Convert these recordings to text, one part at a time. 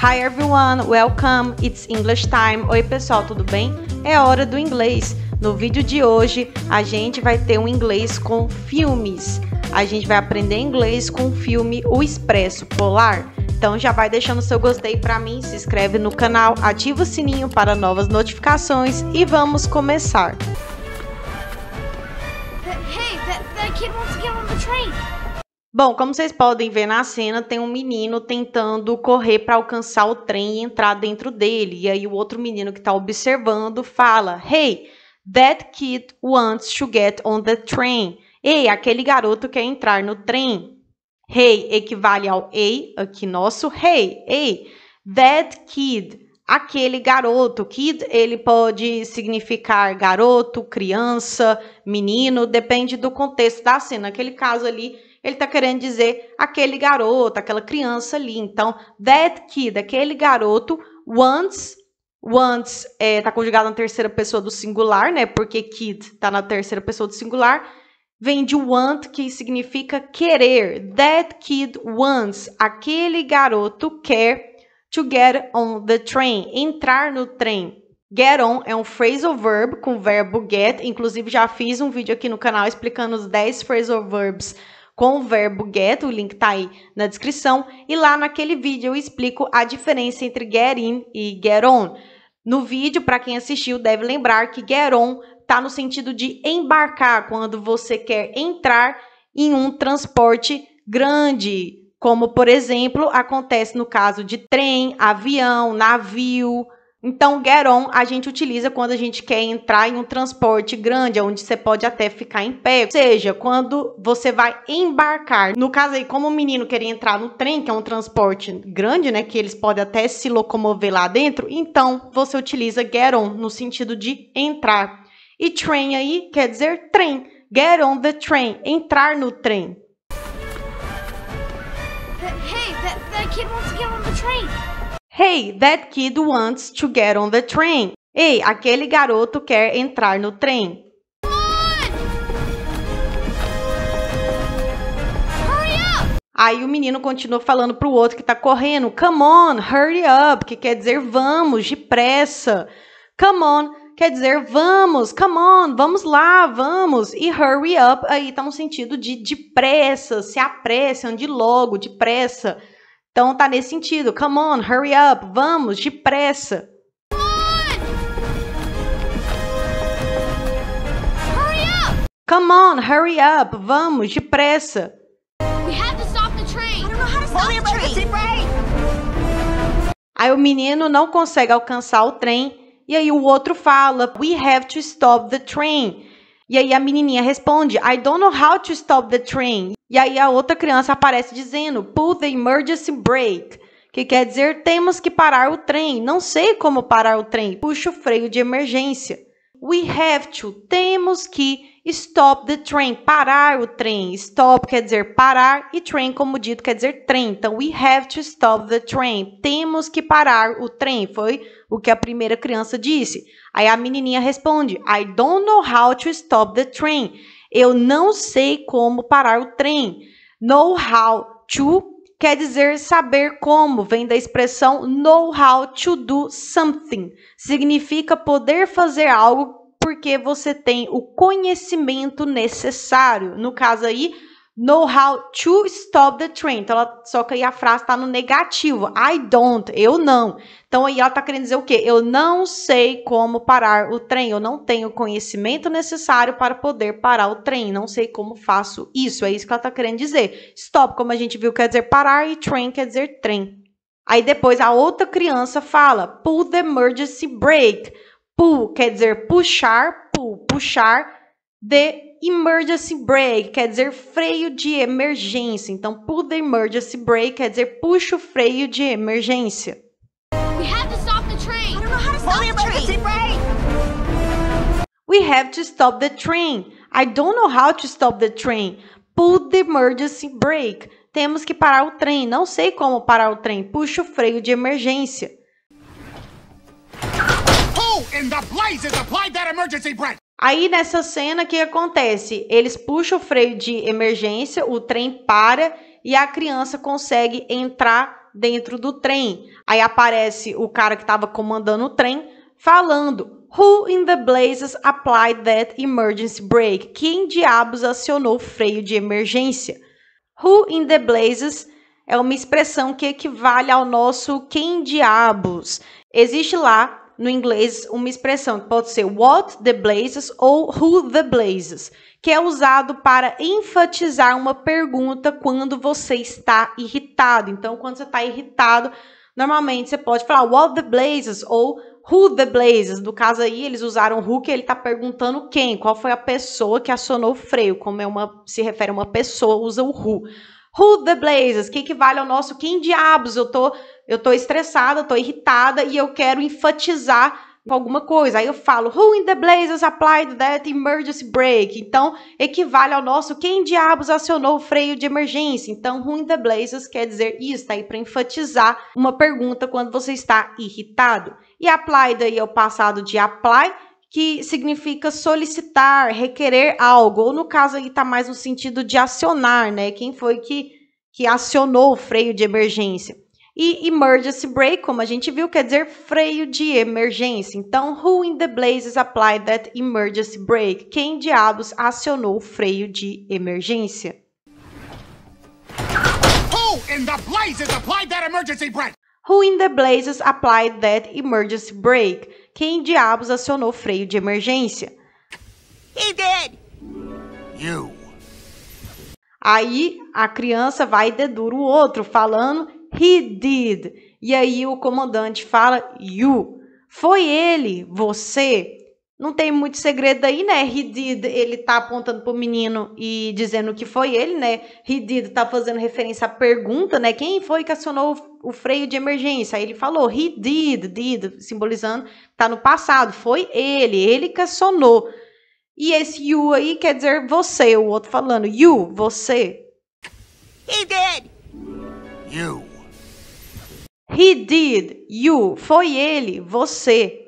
Hi everyone, welcome. It's English time. Oi, pessoal, tudo bem? É hora do inglês. No vídeo de hoje, a gente vai ter um inglês com filmes. A gente vai aprender inglês com o filme O Expresso Polar. Então já vai deixando seu gostei para mim, se inscreve no canal, ativa o sininho para novas notificações e vamos começar. Hey, that, that kid wants to get on the train. Bom, como vocês podem ver na cena, tem um menino tentando correr para alcançar o trem e entrar dentro dele. E aí o outro menino que está observando fala: "Hey, that kid wants to get on the train." Ei, aquele garoto quer entrar no trem. Hey equivale ao ei, aqui nosso hey, ei. That kid, aquele garoto. Kid, ele pode significar garoto, criança, menino, depende do contexto da cena. Aquele caso ali ele está querendo dizer aquele garoto, aquela criança ali. Então, that kid, aquele garoto, wants, wants está é, tá conjugado na terceira pessoa do singular, né? Porque kid está na terceira pessoa do singular. Vem de want, que significa querer. That kid wants, aquele garoto quer to get on the train, entrar no trem. Get on é um phrasal verb com o verbo get. Inclusive, já fiz um vídeo aqui no canal explicando os 10 phrasal verbs com o verbo get, o link tá aí na descrição, e lá naquele vídeo eu explico a diferença entre get in e get on. No vídeo, para quem assistiu, deve lembrar que get on tá no sentido de embarcar, quando você quer entrar em um transporte grande, como por exemplo acontece no caso de trem, avião, navio, então, get on a gente utiliza quando a gente quer entrar em um transporte grande, onde você pode até ficar em pé. Ou seja, quando você vai embarcar. No caso aí, como o menino queria entrar no trem, que é um transporte grande, né? Que eles podem até se locomover lá dentro. Então, você utiliza get on no sentido de entrar. E train aí quer dizer trem. Get on the train. Entrar no trem. Hey, that, that kid wants to get on the train. Hey, that kid wants to get on the train. Ei, aquele garoto quer entrar no trem. Aí o menino continua falando pro outro que tá correndo, come on, hurry up, que quer dizer vamos, depressa. Come on, quer dizer vamos, come on, vamos lá, vamos. E hurry up aí tá no sentido de depressa, se apresse, ande logo, depressa. Então tá nesse sentido. Come on, hurry up, vamos, depressa. Come on, hurry up, vamos, depressa. We have to stop the train. I don't know how to stop the train. Aí o menino não consegue alcançar o trem e aí o outro fala, we have to stop the train. E aí a menininha responde, I don't know how to stop the train. E aí a outra criança aparece dizendo: Pull the emergency brake, que quer dizer temos que parar o trem. Não sei como parar o trem. Puxa o freio de emergência. We have to, temos que stop the train, parar o trem. Stop quer dizer parar e train, como dito, quer dizer trem. Então, we have to stop the train. Temos que parar o trem. Foi o que a primeira criança disse. Aí a menininha responde: I don't know how to stop the train. Eu não sei como parar o trem. Know how to quer dizer saber como, vem da expressão know how to do something. Significa poder fazer algo porque você tem o conhecimento necessário. No caso aí, know how to stop the train. Então, ela, só que aí a frase está no negativo. I don't, eu não. Então, aí ela está querendo dizer o quê? Eu não sei como parar o trem. Eu não tenho conhecimento necessário para poder parar o trem. Não sei como faço isso. É isso que ela está querendo dizer. Stop, como a gente viu, quer dizer parar e train quer dizer trem. Aí depois a outra criança fala, pull the emergency brake. Pull quer dizer puxar, pull, puxar, the emergency brake, quer dizer freio de emergência. Então, pull the emergency brake quer dizer puxa o freio de emergência. We have to stop the train. I don't know how to stop the train. Brake. We have to stop the train. I don't know how to stop the train. Pull the emergency brake. Temos que parar o trem. Não sei como parar o trem. Puxa o freio de emergência. Who in the blazes applied that emergency brake? Aí nessa cena, o que acontece? Eles puxam o freio de emergência, o trem para e a criança consegue entrar dentro do trem. Aí aparece o cara que estava comandando o trem falando: Who in the blazes applied that emergency brake? Quem diabos acionou o freio de emergência? Who in the blazes é uma expressão que equivale ao nosso quem diabos. Existe lá no inglês uma expressão que pode ser what the blazes ou who the blazes, que é usado para enfatizar uma pergunta quando você está irritado. Então, quando você está irritado, normalmente você pode falar what the blazes ou who the blazes. No caso aí, eles usaram who, que ele está perguntando quem, qual foi a pessoa que acionou o freio. Como é uma, se refere a uma pessoa, usa o who. Who the blazes? Que equivale ao nosso quem diabos? Eu tô, eu tô estressada, tô irritada e eu quero enfatizar alguma coisa. Aí eu falo, who in the blazes applied that emergency brake? Então, equivale ao nosso quem diabos acionou o freio de emergência. Então, who in the blazes quer dizer isso, tá aí para enfatizar uma pergunta quando você está irritado. E applied aí é o passado de apply, que significa solicitar, requerer algo, ou no caso aí está mais no sentido de acionar, né? Quem foi que, que acionou o freio de emergência? E emergency brake, como a gente viu, quer dizer freio de emergência. Então, who in the blazes applied that emergency brake? Quem diabos acionou o freio de emergência? Who in the blazes applied that emergency brake? Who in the blazes applied that emergency brake? quem diabos acionou freio de emergência. He did. You. Aí a criança vai e dedura o outro, falando he did. E aí o comandante fala you. Foi ele, você não tem muito segredo aí, né? Ridid, ele tá apontando pro menino e dizendo que foi ele, né? Ridid tá fazendo referência à pergunta, né? Quem foi que acionou o freio de emergência? Aí ele falou, Ridid, did, simbolizando, tá no passado, foi ele, ele que acionou. E esse you aí quer dizer você, o outro falando, you, você. He did. You. He did, you, foi ele, você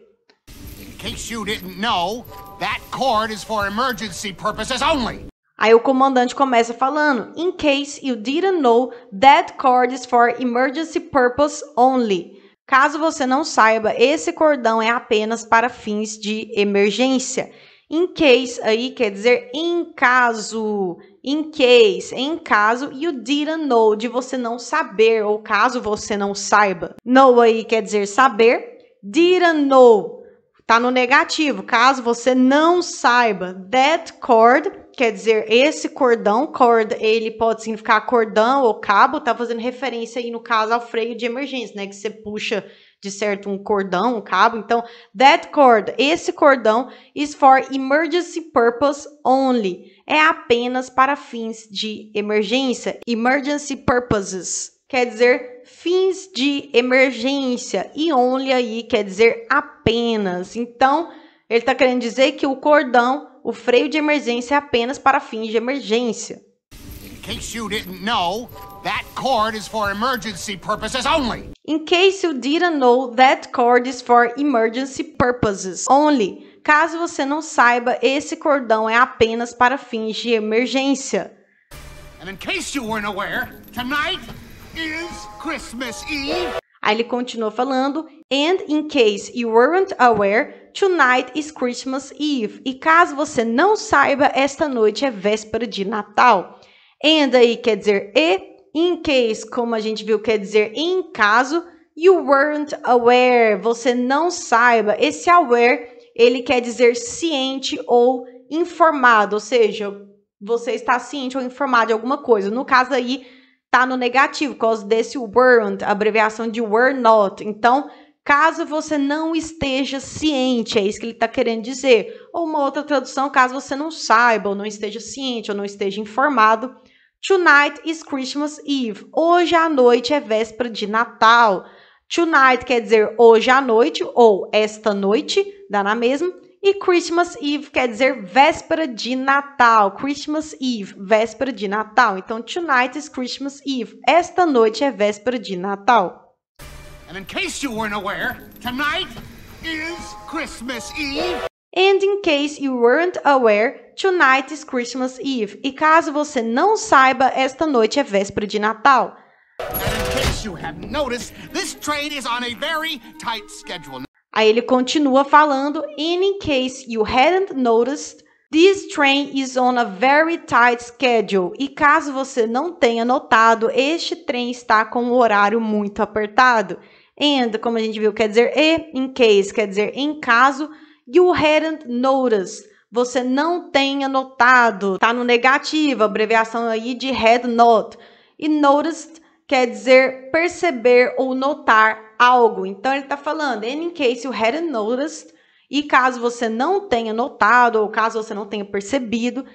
case you didn't know, that cord is for emergency purposes only. Aí o comandante começa falando: In case you didn't know, that cord is for emergency purpose only. Caso você não saiba, esse cordão é apenas para fins de emergência. In case aí quer dizer em caso, in case, em caso you didn't know, de você não saber ou caso você não saiba. Know aí quer dizer saber, didn't know Tá no negativo, caso você não saiba. That cord quer dizer esse cordão, cord, ele pode significar cordão ou cabo, tá fazendo referência aí no caso ao freio de emergência, né, que você puxa de certo um cordão, um cabo. Então, that cord, esse cordão is for emergency purpose only. É apenas para fins de emergência, emergency purposes. Quer dizer fins de emergência e only aí quer dizer apenas. Então, ele está querendo dizer que o cordão, o freio de emergência é apenas para fins de emergência. In case you didn't know, that cord is for emergency purposes only. In case you didn't know, that cord is for emergency purposes only. Caso você não saiba, esse cordão é apenas para fins de emergência. And in case you weren't aware, tonight is Christmas Eve. Aí ele continuou falando, and in case you weren't aware, tonight is Christmas Eve. E caso você não saiba, esta noite é véspera de Natal. And aí quer dizer e, in case, como a gente viu, quer dizer em caso, you weren't aware, você não saiba. Esse aware, ele quer dizer ciente ou informado, ou seja, você está ciente ou informado de alguma coisa. No caso aí, tá no negativo, por causa desse weren't, abreviação de were not. Então, caso você não esteja ciente, é isso que ele está querendo dizer. Ou uma outra tradução, caso você não saiba, ou não esteja ciente, ou não esteja informado. Tonight is Christmas Eve. Hoje à noite é véspera de Natal. Tonight quer dizer hoje à noite, ou esta noite, dá na mesma. E Christmas Eve quer dizer véspera de Natal. Christmas Eve, véspera de Natal. Então, tonight is Christmas Eve. Esta noite é véspera de Natal. And in case you weren't aware, tonight is Christmas Eve. And in case you weren't aware, tonight is Christmas Eve. E caso você não saiba, esta noite é véspera de Natal. And in case you have noticed, this train is on a very tight schedule. Aí ele continua falando: In case you hadn't noticed, this train is on a very tight schedule. E caso você não tenha notado, este trem está com um horário muito apertado. And, como a gente viu, quer dizer e, in case, quer dizer em caso. You hadn't noticed. Você não tenha notado. Tá no negativo, abreviação aí de had not. E noticed quer dizer perceber ou notar algo. Então ele está falando, in case you hadn't noticed, e caso você não tenha notado ou caso você não tenha percebido,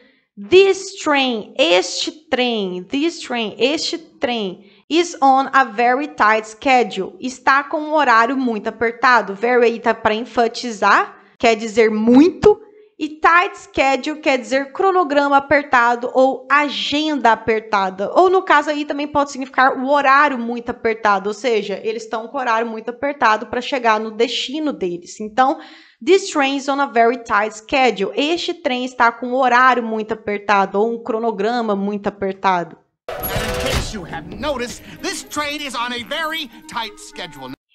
this train, este trem, this train, este trem is on a very tight schedule. Está com um horário muito apertado. Very está tá para enfatizar, quer dizer muito. E tight schedule quer dizer cronograma apertado ou agenda apertada. Ou no caso aí também pode significar o horário muito apertado, ou seja, eles estão com o horário muito apertado para chegar no destino deles. Então, this train is on a very tight schedule. Este trem está com um horário muito apertado ou um cronograma muito apertado.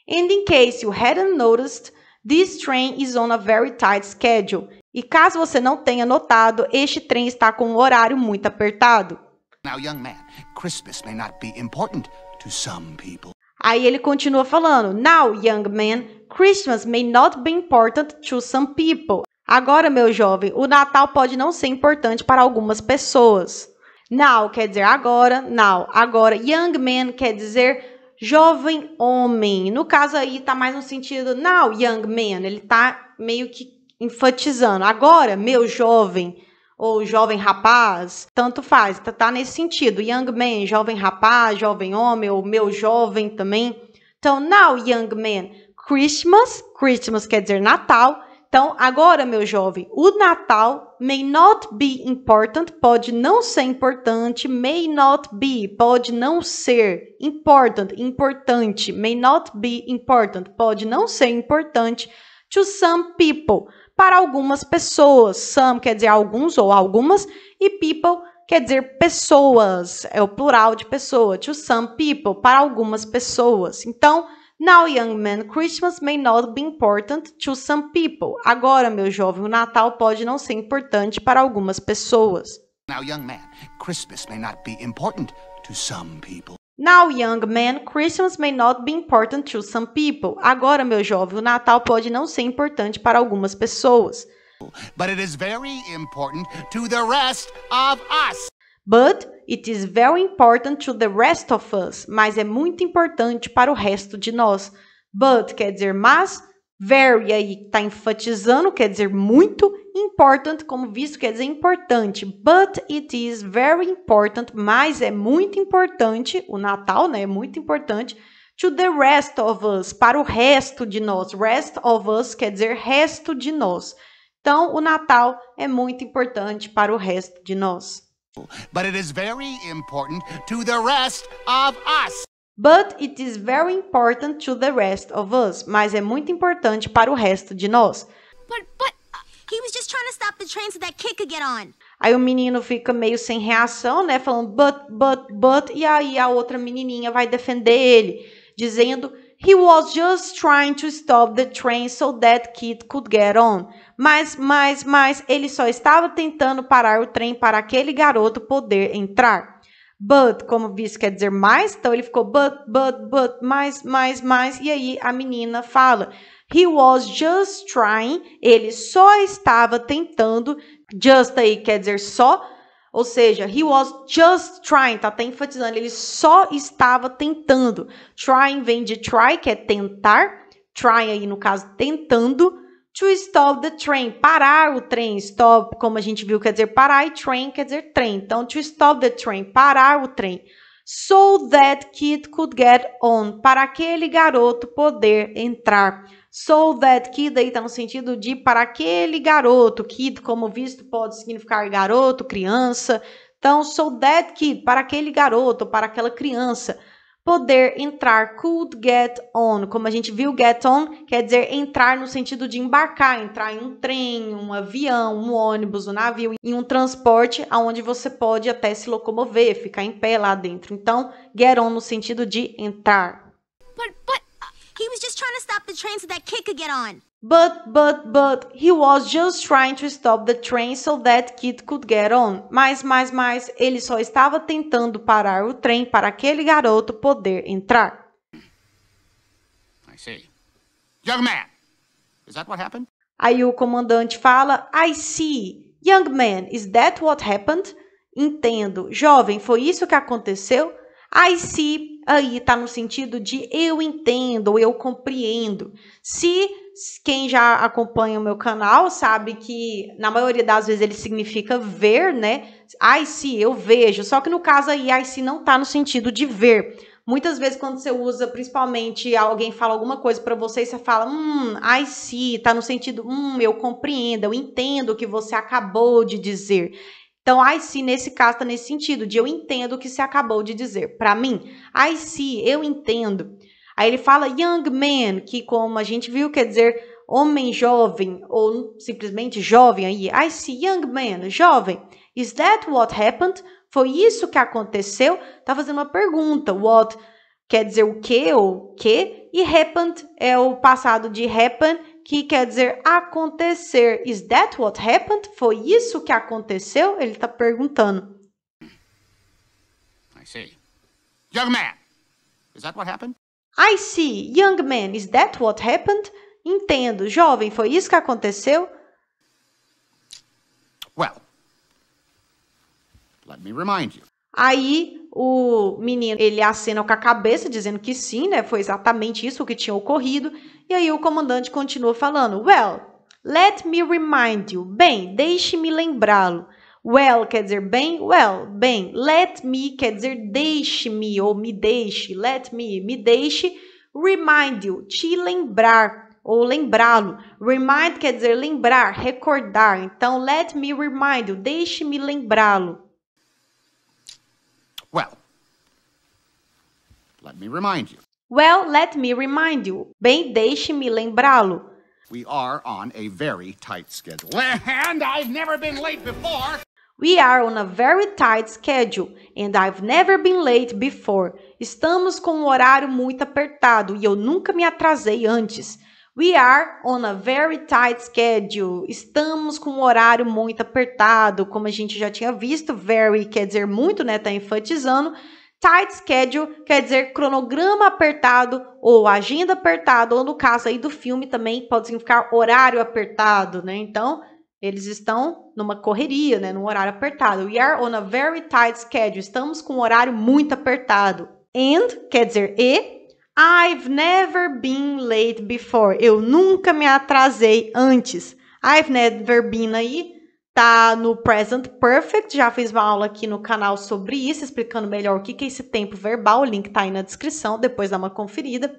And in case you hadn't noticed, this train is on a very tight schedule. E caso você não tenha notado, este trem está com um horário muito apertado. Now, young man, Christmas may not be important to some people. Aí ele continua falando: Now, young man, Christmas may not be important to some people. Agora, meu jovem, o Natal pode não ser importante para algumas pessoas. Now quer dizer agora, now. Agora, young man quer dizer jovem homem. No caso aí, tá mais no sentido now, young man. Ele tá meio que enfatizando. Agora, meu jovem ou jovem rapaz, tanto faz, tá, tá nesse sentido. Young man, jovem rapaz, jovem homem, ou meu jovem também. Então, now, young man, Christmas, Christmas quer dizer Natal. Então, agora, meu jovem, o Natal may not be important, pode não ser importante, may not be, pode não ser important, importante, may not be important, pode não ser importante to some people, para algumas pessoas. Some quer dizer alguns ou algumas, e people quer dizer pessoas, é o plural de pessoa. To some people, para algumas pessoas. Então, now young man, Christmas may not be important to some people. Agora, meu jovem, o Natal pode não ser importante para algumas pessoas. Now young man, Christmas may not be important to some people. Now, young man, Christmas may not be important to some people. Agora, meu jovem, o Natal pode não ser importante para algumas pessoas. But it is very important to the rest of us. But it is very important to the rest of us. Mas é muito importante para o resto de nós. But quer dizer mas, very aí está enfatizando, quer dizer muito, Important, como visto, quer dizer importante. But it is very important. Mas é muito importante. O Natal, né? É muito importante. To the rest of us. Para o resto de nós. Rest of us quer dizer resto de nós. Então, o Natal é muito importante para o resto de nós. But it is very important to the rest of us. But it is very important to the rest of us. Mas é muito importante para o resto de nós. But, but... Aí o menino fica meio sem reação, né? Falando but, but, but. E aí a outra menininha vai defender ele, dizendo He was just trying to stop the train so that kid could get on. Mas, mas, mas, ele só estava tentando parar o trem para aquele garoto poder entrar. But, como visto quer dizer mais, então ele ficou but, but, but, mais, mais, mais. E aí a menina fala: He was just trying. Ele só estava tentando. Just aí quer dizer só. Ou seja, he was just trying, tá até enfatizando, ele só estava tentando. Trying vem de try, que é tentar. Try aí, no caso, tentando. To stop the train, parar o trem. Stop, como a gente viu, quer dizer parar, e train quer dizer trem. Então, to stop the train, parar o trem. So that kid could get on, para aquele garoto poder entrar. So that kid aí tá no sentido de para aquele garoto. Kid, como visto, pode significar garoto, criança. Então, so that kid, para aquele garoto, para aquela criança. Poder entrar, could get on. Como a gente viu, get on quer dizer entrar no sentido de embarcar, entrar em um trem, um avião, um ônibus, um navio, em um transporte aonde você pode até se locomover, ficar em pé lá dentro. Então, get on no sentido de entrar. But, but stop the train so that kid could get on. But, but, but, he was just trying to stop the train so that kid could get on. Mas, mas, mas, ele só estava tentando parar o trem para aquele garoto poder entrar. I see. Young man, is that what happened? Aí o comandante fala, I see. Young man, is that what happened? Entendo. Jovem, foi isso que aconteceu? I see, aí está no sentido de eu entendo, eu compreendo. Se quem já acompanha o meu canal sabe que na maioria das vezes ele significa ver, né? Ai, se eu vejo. Só que no caso aí, ai, se não tá no sentido de ver. Muitas vezes quando você usa, principalmente alguém fala alguma coisa para você, você fala, hum, ai, se tá no sentido, hum, eu compreendo, eu entendo o que você acabou de dizer. Então, I see nesse caso tá nesse sentido, de eu entendo o que você acabou de dizer. Para mim, aí se eu entendo. Aí ele fala young man, que como a gente viu, quer dizer homem jovem ou simplesmente jovem aí. I see young man, jovem. Is that what happened? Foi isso que aconteceu? Tá fazendo uma pergunta. What quer dizer o que ou que? E happened é o passado de happen que quer dizer acontecer. Is that what happened? Foi isso que aconteceu? Ele está perguntando. I see. Young man, is that what happened? I see. Young man, is that what happened? Entendo. Jovem, foi isso que aconteceu? Well, let me remind you. Aí o menino ele acena com a cabeça dizendo que sim, né? Foi exatamente isso que tinha ocorrido. E aí o comandante continua falando: "Well, let me remind you. Bem, deixe-me lembrá-lo. Well quer dizer bem, well, bem. Let me quer dizer deixe-me ou me deixe. Let me, me deixe remind you, te lembrar ou lembrá-lo. Remind quer dizer lembrar, recordar. Então let me remind you, deixe-me lembrá-lo. Well, let me remind you. Well, let me remind you. Bem, deixe-me lembrá-lo. We are on a very tight schedule. And I've never been late before. We are on a very tight schedule and I've never been late before. Estamos com um horário muito apertado e eu nunca me atrasei antes. We are on a very tight schedule. Estamos com um horário muito apertado, como a gente já tinha visto. Very quer dizer muito, né? Tá enfatizando. Tight schedule quer dizer cronograma apertado ou agenda apertada, ou no caso aí do filme também pode significar horário apertado, né? Então, eles estão numa correria, né? Num horário apertado. We are on a very tight schedule. Estamos com um horário muito apertado. And quer dizer e I've never been late before. Eu nunca me atrasei antes. I've never been aí tá no present perfect. Já fiz uma aula aqui no canal sobre isso, explicando melhor o que é esse tempo verbal. O link tá aí na descrição, depois dá uma conferida.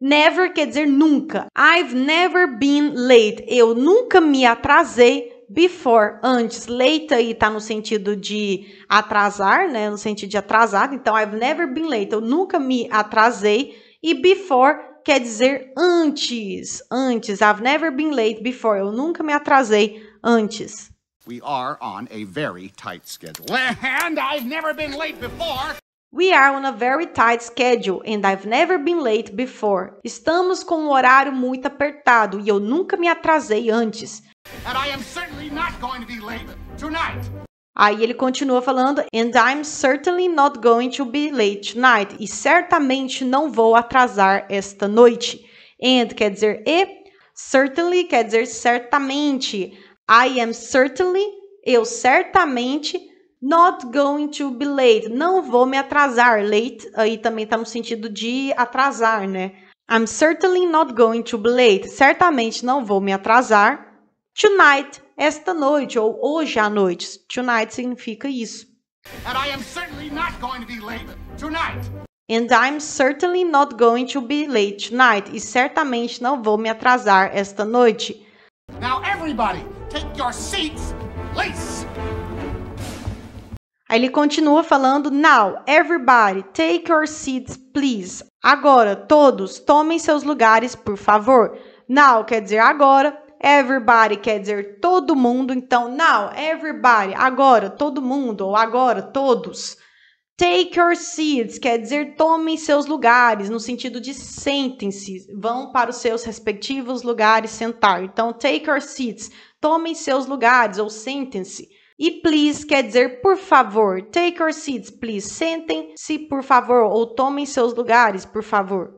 Never quer dizer nunca. I've never been late. Eu nunca me atrasei before, antes. Late aí tá no sentido de atrasar, né? No sentido de atrasado. Então, I've never been late. Eu nunca me atrasei e before quer dizer antes. Antes. I've never been late before. Eu nunca me atrasei antes. We are on a very tight schedule. And I've never been late before. We are on a very tight schedule and I've never been late before. Estamos com um horário muito apertado e eu nunca me atrasei antes. And I am certainly not going to be late tonight. Aí ele continua falando: And I'm certainly not going to be late tonight. E certamente não vou atrasar esta noite. And quer dizer e, certainly quer dizer certamente. I am certainly, eu certamente, not going to be late. Não vou me atrasar. Late aí também tá no sentido de atrasar, né? I'm certainly not going to be late. Certamente não vou me atrasar. Tonight, esta noite, ou hoje à noite. Tonight significa isso. And I am certainly not going to be late tonight. And I'm certainly not going to be late tonight. E certamente não vou me atrasar esta noite. Now everybody, take your seats, please. Aí ele continua falando: Now, everybody, take your seats, please. Agora, todos, tomem seus lugares, por favor. Now quer dizer agora, Everybody quer dizer todo mundo, então now everybody, agora todo mundo ou agora todos. Take your seats quer dizer tomem seus lugares, no sentido de sentem-se, vão para os seus respectivos lugares sentar. Então take your seats, tomem seus lugares ou sentem-se. E please quer dizer por favor. Take your seats, please. Sentem-se, por favor, ou tomem seus lugares, por favor.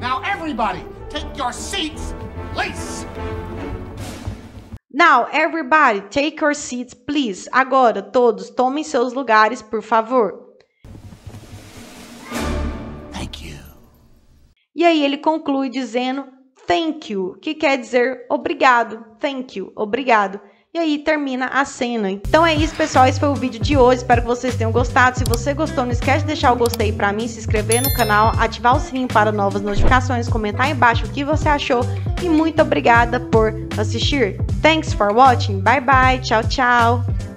Now everybody, take your seats, please. Now, everybody, take your seats, please. Agora, todos, tomem seus lugares, por favor. Thank you. E aí ele conclui dizendo thank you, que quer dizer obrigado. Thank you, obrigado. E aí termina a cena. Então é isso, pessoal. Esse foi o vídeo de hoje. Espero que vocês tenham gostado. Se você gostou, não esquece de deixar o gostei pra mim, se inscrever no canal, ativar o sininho para novas notificações, comentar embaixo o que você achou. E muito obrigada por assistir. Thanks for watching. Bye bye. Tchau, tchau.